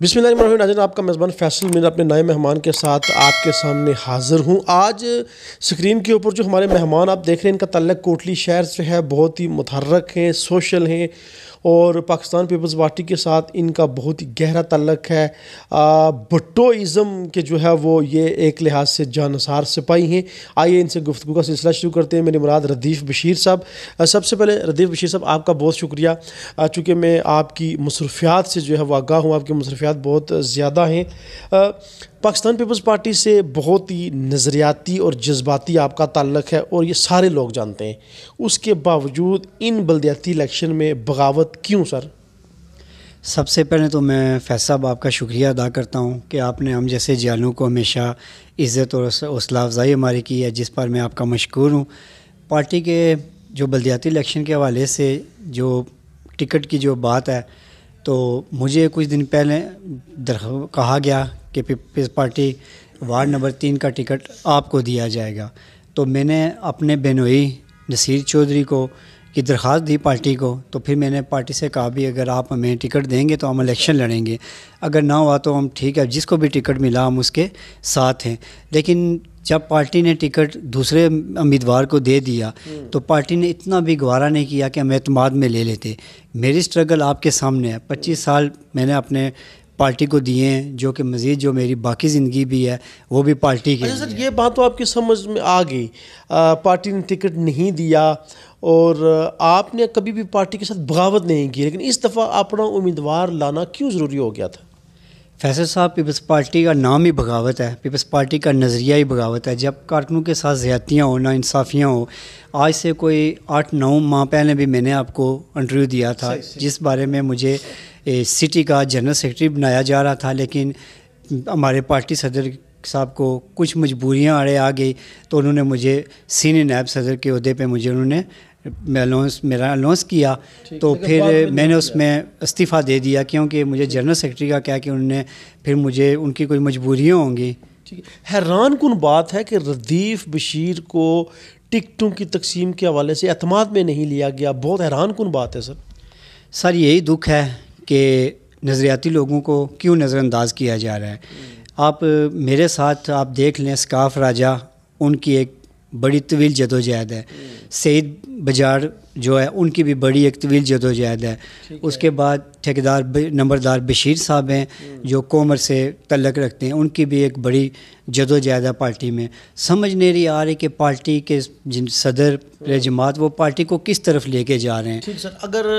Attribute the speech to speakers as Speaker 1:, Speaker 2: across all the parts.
Speaker 1: बिस्मिल नाजन आपका मेज़बान फैसल मीर अपने नए मेहमान के साथ आपके सामने हाज़िर हूँ आज स्क्रीन के ऊपर जो हमारे मेहमान आप देख रहे हैं इनका तल्लक कोटली शहर से है बहुत ही मुतहरक हैं सोशल हैं और पाकिस्तान पीपल्स पार्टी के साथ इनका बहुत ही गहरा तल्लक है भुट्टोज़म के जो है वो ये एक लिहाज से जानसार सिपाही हैं आइए इनसे गुफ्तु का सिलसिला शुरू करते हैं मेरी मुराद रदीफ़ बशीर साहब सबसे पहले रदीफ़ बशीर साहब आपका बहुत शुक्रिया चूँकि मैं आपकी मसरूफियात से जो है वह आगा हूँ आपकी मसरूफियात बहुत ज़्यादा हैं पाकिस्तान पीपल्स पार्टी से बहुत ही नज़रियाती और जज्बाती आपका ताल्लक है और ये सारे लोग जानते हैं उसके बावजूद
Speaker 2: इन बलदियाती इलेक्शन में बगावत क्यों सर सबसे पहले तो मैं फैज साहब आपका शुक्रिया अदा करता हूँ कि आपने हम जैसे जियालों को हमेशा इज़्ज़त और हौसला अफजाई हमारी की है जिस पर मैं आपका मशहूर हूँ पार्टी के जो बलदियाती इलेक्शन के हवाले से जो टिकट की जो बात है तो मुझे कुछ दिन पहले कहा गया कि पीपल्स पार्टी वार्ड नंबर तीन का टिकट आपको दिया जाएगा तो मैंने अपने बेनोई नसीर चौधरी को की दरख्वास्त दी पार्टी को तो फिर मैंने पार्टी से कहा भी अगर आप हमें टिकट देंगे तो हम इलेक्शन लड़ेंगे अगर ना हुआ तो हम ठीक है जिसको भी टिकट मिला हम उसके साथ हैं लेकिन जब पार्टी ने टिकट दूसरे उम्मीदवार को दे दिया हम्म। तो पार्टी ने इतना भी गवारा नहीं किया कि हम अतमाद में ले लेते मेरी स्ट्रगल आपके सामने है पच्चीस साल मैंने अपने पार्टी को दिए हैं जो कि मज़ीद जो मेरी बाकी ज़िंदगी भी है वो भी पार्टी की अच्छा सर ये बात तो
Speaker 1: आपकी समझ में आ गई पार्टी ने टिकट नहीं दिया और आपने कभी भी पार्टी के साथ बगावत नहीं की लेकिन इस दफ़ा अपना उम्मीदवार लाना क्यों ज़रूरी हो गया था
Speaker 2: फैसल साहब पीपल्स पार्टी का नाम ही बगावत है पीपल्स पार्टी का नज़रिया ही बगावत है जब कारकुनों के साथ ज़्यादतियाँ हो इंसाफियाँ हो आज से कोई आठ नौ माह पहले भी मैंने आपको इंटरव्यू दिया था जिस बारे में मुझे सिटी का जनरल सेक्रेटरी बनाया जा रहा था लेकिन हमारे पार्टी सदर साहब को कुछ मजबूरियाँ आड़े आ गई तो उन्होंने मुझे सीनियर नायब सदर के अहदे पर मुझे उन्होंने मैं अलाउंस मेरा अलाउंस किया तो फिर मैंने उसमें इस्तीफ़ा दे दिया क्योंकि मुझे जनरल सेक्रेटरी का क्या कि उन्होंने फिर मुझे उनकी कोई मजबूरियाँ होंगी ठीक है हैरान कन बात है कि
Speaker 1: रदीफ़ बशीर को टिकटों की तकसीम के हवाले से अतमाद में नहीं लिया गया
Speaker 2: बहुत हैरान कन बात है सर सर यही दुख है कि नज़रियाती लोगों को क्यों नज़रअंदाज किया जा रहा है आप मेरे साथ आप देख लें स्काफ राजा उनकी एक बड़ी तवील जदोजहद है सईद बाजार जो है उनकी भी बड़ी एक तवील जदोजहद है उसके बाद ठेकेदार नंबरदार बशीर साहब हैं हम्म। जो कोमर से तलक रखते हैं उनकी भी एक बड़ी जदोजहद है पार्टी में समझ नहीं रही आ रही कि पार्टी के जिन सदर जमात वो पार्टी को किस तरफ लेके
Speaker 1: जा रहे हैं ठीक सर अगर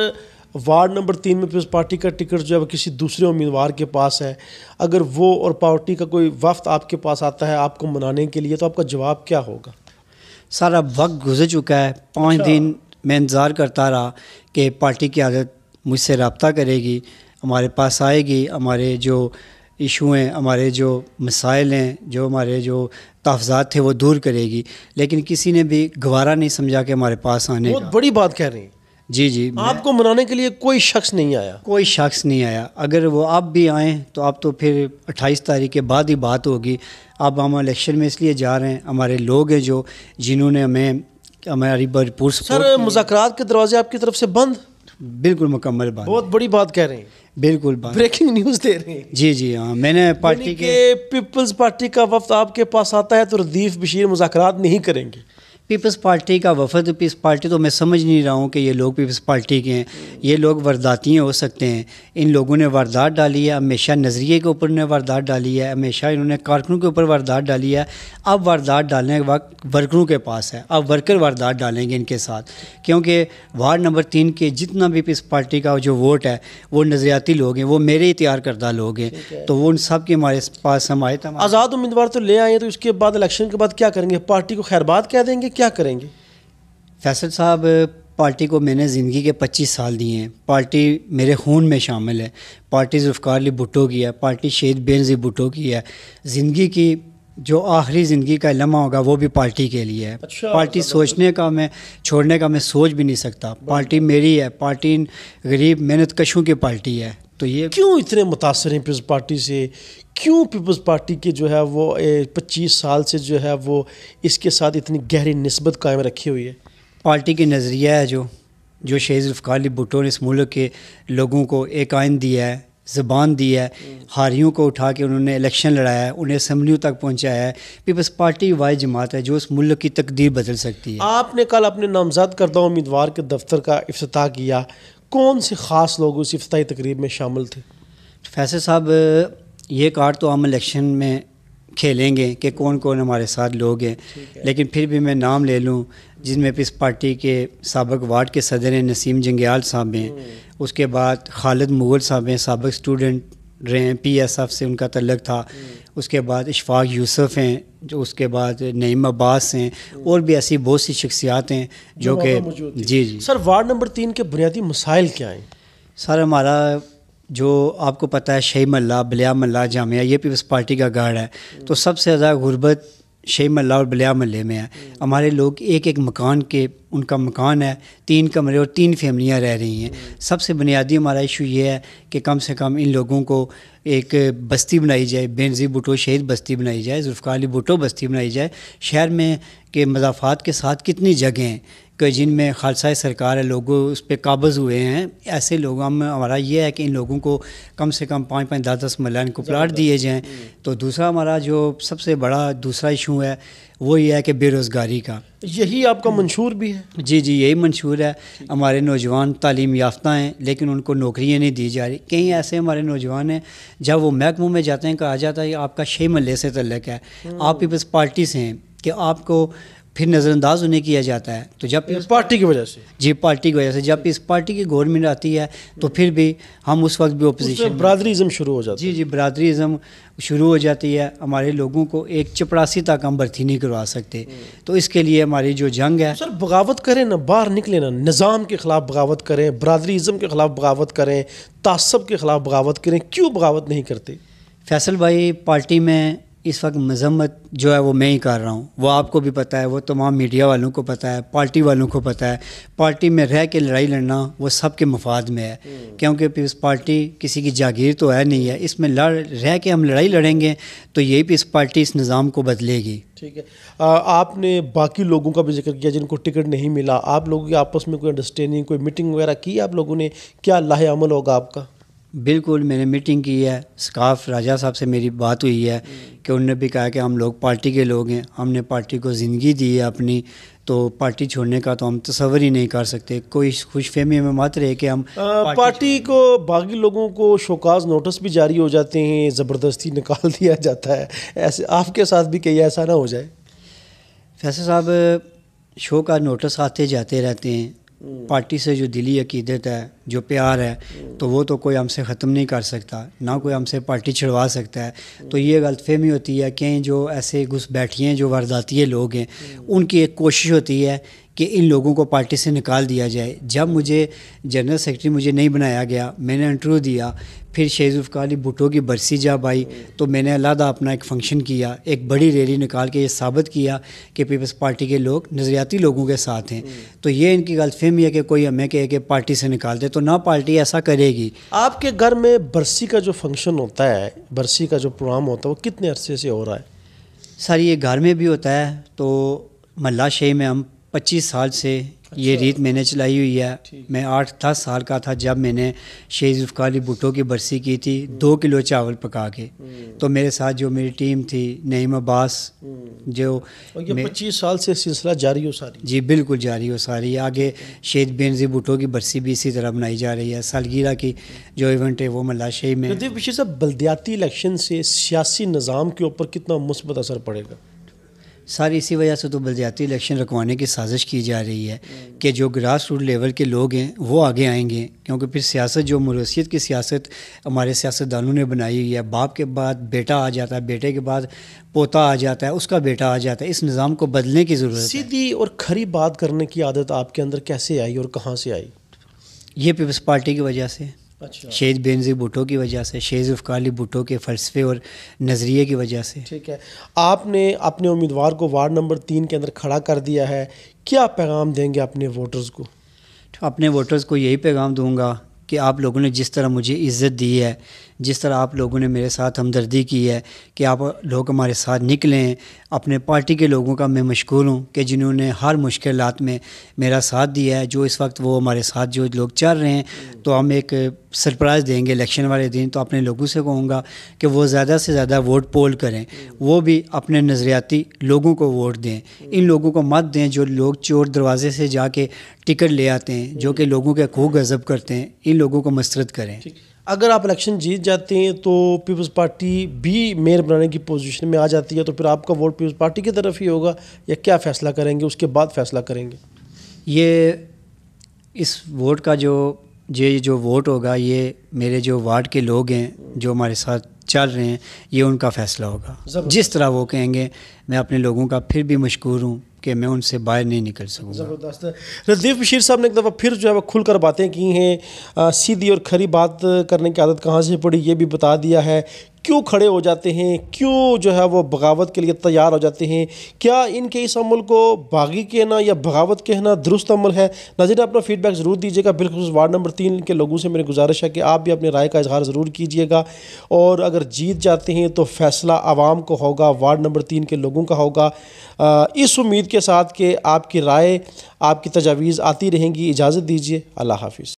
Speaker 1: वार्ड नंबर तीन में पीपल्स पार्टी का टिकट जो है किसी दूसरे उम्मीदवार के पास है अगर वो और पार्टी का कोई वफ्त आपके पास आता है आपको मनाने के लिए तो आपका
Speaker 2: जवाब क्या होगा सारा वक्त गुजर चुका है पाँच अच्छा। दिन मैं इंतज़ार करता रहा कि पार्टी की आदत मुझसे रबता करेगी हमारे पास आएगी हमारे जो इशू हैं हमारे जो मसाइल हैं जो हमारे जो तहफात थे वो दूर करेगी लेकिन किसी ने भी गवारा नहीं समझा कि हमारे पास आने बहुत बड़ी बात कह रही है जी जी आपको मनाने के लिए कोई शख्स नहीं आया कोई शख्स नहीं आया अगर वो आप भी आएँ तो आप तो फिर 28 तारीख के बाद ही बात होगी अब हम इलेक्शन में इसलिए जा रहे हैं हमारे लोग हैं जो जिन्होंने हमें हमारी भरपूर सर मुजाकर के दरवाजे
Speaker 1: आपकी तरफ से बंद बिल्कुल मुकम्मल बात बहुत बड़ी बात कह रहे हैं बिल्कुल बात ब्रेकिंग न्यूज़ दे रहे
Speaker 2: हैं जी जी हाँ मैंने पार्टी के पीपल्स पार्टी का वक्त आपके पास आता है तो रदीफ बशीर मुजाकर नहीं करेंगे पीपल्स पार्टी का वफद पीपल्स पार्टी तो मैं समझ नहीं रहा हूँ कि ये लोग पीपल्स पार्टी के हैं ये लोग वारदातियाँ हो सकते हैं इन लोगों ने वारदात डाली है हमेशा नज़रिए के ऊपर ने वारदात डाली है हमेशा इन्होंने कारकुनों के ऊपर वारदात डाली है अब वारदात डालने के वक्त वर्करों के पास है अब वर्कर वारदात डालेंगे इनके साथ क्योंकि वार्ड नंबर तीन के जितना भी पीपल्स पार्टी का जो वोट है वो नज़रियाती लोग हैं वो मेरे ही तैयार करदा लोग हैं तो वो उन सब के हमारे पास हम आए आज़ाद उम्मीदवार तो ले आए तो उसके बाद इलेक्शन के बाद क्या करेंगे पार्टी को खैरबाद कह देंगे क्या करेंगे फैसल साहब पार्टी को मैंने ज़िंदगी के 25 साल दिए हैं पार्टी मेरे खून में शामिल है पार्टी जुल्फ़ार अली भुटो की है पार्टी शहीद बेनजी भुटो की है ज़िंदगी की जो आखिरी ज़िंदगी का लम्हा होगा वो भी पार्टी के लिए है अच्छा, पार्टी मतलब- सोचने का मैं छोड़ने का मैं सोच भी नहीं सकता पार्टी मेरी है पार्टी गरीब मेहनत कशों की पार्टी है तो ये क्यों इतने मुतासर हैं
Speaker 1: पीपल्स पार्टी से क्यों पीपल्स पार्टी के जो है वो पच्चीस साल से जो है वो
Speaker 2: इसके साथ इतनी गहरी नस्बत कायम रखी हुई है पार्टी के नज़रिया है जो जो शेज़ जुल्फ़ाली भुटो ने इस मुल्क के लोगों को एक आयन दिया है ज़बान दी है हारियों को उठा के उन्होंने इलेक्शन लड़ाया है उन्हें असम्बलियों तक पहुँचाया है पीपल्स पार्टी वाई जमात है जो उस मुल्क की तकदीर बदल सकती है
Speaker 1: आपने कल अपने नामजद करदा उम्मीदवार के दफ्तर का
Speaker 2: अफ्ताह किया कौन से ख़ास लोग उस इफ्ताही तकरीब में शामिल थे फैसल साहब ये कार्ड तो हम इलेक्शन में खेलेंगे कि कौन कौन हमारे साथ लोग हैं लेकिन फिर भी मैं नाम ले लूँ जिनमें इस पार्टी के सबक वार्ड के सदर हैं नसीम जंगयाल साहब हैं हम्म। उसके बाद खालिद मुगल साहब हैं सबक स्टूडेंट रहे हैं पी एस एफ से उनका तल्लक था हम्म। उसके बाद इशफाक यूसुफ हैं जो उसके बाद नईम अब्बास हैं हम्म। और भी ऐसी बहुत सी शख्सियात हैं जो कि जी जी सर वार्ड नंबर तीन के बुनियादी मसाइल क्या हैं सर हमारा जो आपको पता है शही मल्ला बलिया मल्ला जामिया ये पीपल्स पार्टी का गार्ड है हम्म। तो सबसे ज़्यादा गुर्बत शेख मल्ला और बलिया मल्ले में है हमारे लोग एक एक मकान के उनका मकान है तीन कमरे और तीन फैमिलियां रह रही हैं सबसे बुनियादी हमारा इशू ये है कि कम से कम इन लोगों को एक बस्ती बनाई जाए बेनजी भुटो शहीद बस्ती बनाई जाए जुल्फ़ारली भुटो बस्ती बनाई जाए शहर में के मजाफात के साथ कितनी जगह हैं कि जिनमें खालसा सरकार है लोग उस पर काबज़ हुए हैं ऐसे लोग हम हमारा ये है कि इन लोगों को कम से कम पाँच पाँच दस दस मलाइन को प्लाट दिए जाएँ हम्म। तो दूसरा हमारा जो सबसे बड़ा दूसरा इशू है वो ये है कि बेरोज़गारी का यही आपका मंशूर भी है जी जी यही मंशूर है हमारे नौजवान तालीम याफ्ता हैं लेकिन उनको नौकरियाँ नहीं दी जा रही कई ऐसे हमारे नौजवान हैं जब वो महकमों में जाते हैं कहा जाता है आपका छः मल्ले से तल्लक है हम्म। आप पीपल्स पार्टी से हैं कि आपको फिर नज़रअंदाज उन्हें किया जाता है तो जब इस पार्टी की वजह से जी पार्टी की वजह से जब इस पार्टी की गवर्नमेंट आती है तो फिर भी हम उस वक्त भी अपोजिशन बरदरीज़म शुरू हो जाता जी जी बरदरीज़म शुरू हो जाती है हमारे लोगों को एक चपरासी तक हम भर्ती नहीं करवा सकते हम्म। तो इसके लिए हमारी जो जंग है सर बगावत करें ना बाहर निकले ना निज़ाम के ख़िलाफ़
Speaker 1: बगावत करें बरदरीज़म के ख़िलाफ़ बगावत करें तासब के ख़िलाफ़ बगावत करें क्यों बगावत नहीं
Speaker 2: करते फैसल भाई पार्टी में इस वक्त मजम्मत जो है वो मैं ही कर रहा हूँ वो आपको भी पता है वो तमाम मीडिया वालों को पता है पार्टी वालों को पता है पार्टी में रह के लड़ाई लड़ना वो सब के मफाद में है हम्म। क्योंकि पीस पार्टी किसी की जागीर तो है नहीं है इसमें लड़ रह के हम लड़ाई लड़ेंगे तो यही पीस पार्टी इस निज़ाम को बदलेगी ठीक है
Speaker 1: आ, आपने बाकी लोगों का भी जिक्र किया जिनको टिकट नहीं मिला आप लोगों की आपस में कोई अंडरस्टैंडिंग कोई
Speaker 2: मीटिंग वगैरह की आप लोगों ने क्या लाहे अमल होगा आपका बिल्कुल मैंने मीटिंग की है स्काफ राजा साहब से मेरी बात हुई है कि उन्होंने भी कहा कि हम लोग पार्टी के लोग हैं हमने पार्टी को ज़िंदगी दी है अपनी तो पार्टी छोड़ने का तो हम तस्वर ही नहीं कर सकते कोई खुशफहमी में मात्र है कि हम पार्टी, पार्टी को बाकी लोगों को शोकाज नोटिस भी जारी हो
Speaker 1: जाते हैं ज़बरदस्ती निकाल दिया जाता है ऐसे आपके साथ भी कहीं ऐसा ना हो जाए
Speaker 2: फैसल साहब शो का नोटिस आते जाते रहते हैं पार्टी से जो दिली अकीदत है जो प्यार है तो वो तो कोई हमसे ख़त्म नहीं कर सकता ना कोई हमसे पार्टी छिड़वा सकता है तो ये गलतफहमी होती है कि जो ऐसे घुस बैठिए जो वारदाती लोग हैं उनकी एक कोशिश होती है कि इन लोगों को पार्टी से निकाल दिया जाए जब मुझे जनरल सेक्रेटरी मुझे नहीं बनाया गया मैंने इंटरव्यू दिया फिर शेजुफ़ अली भुटो की बरसी जब आई तो मैंने अलहदा अपना एक फंक्शन किया एक बड़ी रैली निकाल के ये साबित किया कि पीपल्स पार्टी के लोग नज़रियाती लोगों के साथ हैं तो ये इनकी गलतफहमी है कि कोई हमें कहे कि पार्टी से निकाल दे तो ना पार्टी ऐसा करेगी आपके घर में बरसी का जो फंक्शन होता है बरसी का जो प्रोग्राम होता है वो कितने अरसे से हो रहा है सर ये घर में भी होता है तो मल्ला शेह में हम पच्चीस साल से ये अच्छा। रीत मैंने चलाई हुई है मैं आठ दस साल का था जब मैंने शेज उफकाली भुट्टो की बरसी की थी दो हम्म। किलो चावल पका के हम्म। तो मेरे साथ जो मेरी टीम थी नईम अब्बास हम्म। जो पच्चीस साल से सिलसिला जारी हो सारी जी बिल्कुल जारी हो सारी आगे शेज बेनजी भुट्टो की बरसी भी इसी तरह मनाई जा रही है सालगिरह की जो इवेंट है वो मलाशे में साहब बल्दियाती इलेक्शन से सियासी निज़ाम के ऊपर कितना मुस्बत असर पड़ेगा सर इसी वजह से तो बलजाती इलेक्शन रखवाने की साजिश की जा रही है कि जो ग्रास रूट लेवल के लोग हैं वो आगे आएंगे क्योंकि फिर सियासत जो मरूसीत की सियासत हमारे सियासतदानों ने बनाई हुई है बाप के बाद बेटा आ जाता है बेटे के बाद पोता आ जाता है उसका बेटा आ जाता है इस निज़ाम को बदलने की ज़रूरत सीधी और खरी बात करने की आदत आपके अंदर कैसे आई और कहाँ से आई ये पीपल्स पार्टी की वजह से अच्छा शेज बेनजी भुटो की वजह से शेज उफकाली भुटो के फ़लसफे और नज़रिए की वजह से ठीक है आपने अपने उम्मीदवार को वार्ड
Speaker 1: नंबर तीन के अंदर खड़ा कर दिया है क्या पैगाम देंगे अपने वोटर्स को
Speaker 2: तो अपने वोटर्स को यही पैगाम दूंगा कि आप लोगों ने जिस तरह मुझे इज़्ज़त दी है जिस तरह आप लोगों ने मेरे साथ हमदर्दी की है कि आप लोग हमारे साथ निकलें अपने पार्टी के लोगों का मैं मशगूल हूँ कि जिन्होंने हर मुश्किल में मेरा साथ दिया है जो इस वक्त वो हमारे साथ जो लोग चल रहे हैं तो हम एक सरप्राइज़ देंगे इलेक्शन वाले दिन तो अपने लोगों से कहूँगा कि वो ज़्यादा से ज़्यादा वोट पोल करें वो भी अपने नज़रियाती लोगों को वोट दें इन लोगों को मत दें जो लोग चोर दरवाजे से जाके टिकट ले आते हैं जो कि लोगों के खूह गज़ब करते हैं इन लोगों को मसरत करें
Speaker 1: अगर आप इलेक्शन जीत जाते हैं तो पीपल्स पार्टी भी मेयर बनाने की पोजीशन में आ जाती है तो फिर आपका वोट पीपल्स पार्टी की तरफ ही होगा या क्या फ़ैसला करेंगे उसके बाद फ़ैसला करेंगे
Speaker 2: ये इस वोट का जो ये जो वोट होगा ये मेरे जो वार्ड के लोग हैं जो हमारे साथ चल रहे हैं ये उनका फ़ैसला होगा जिस तरह वो कहेंगे मैं अपने लोगों का फिर भी मशहूर हूँ कि मैं उनसे बाहर नहीं निकल सकूँ ज़बरदस्त रदीफ बशीर साहब ने एक दफ़ा फिर जो है वो
Speaker 1: खुलकर बातें की हैं सीधी और खरी बात करने की आदत कहाँ से पड़ी ये भी बता दिया है क्यों खड़े हो जाते हैं क्यों जो है वो बगावत के लिए तैयार हो जाते हैं क्या इनके इस अमल को बागी कहना या बगावत कहना दुरुस्त अमल है नज़र अपना फीडबैक ज़रूर दीजिएगा बिलखसूस वार्ड नंबर तीन के लोगों से मेरी गुजारिश है कि आप भी अपनी राय का इजहार ज़रूर कीजिएगा और अगर जीत जाते हैं तो फैसला आवाम को होगा वार्ड नंबर तीन के लोगों का होगा इस उम्मीद के साथ कि आपकी राय आपकी तजावीज़ आती रहेंगी इजाज़त दीजिए अल्लाह हाफिज़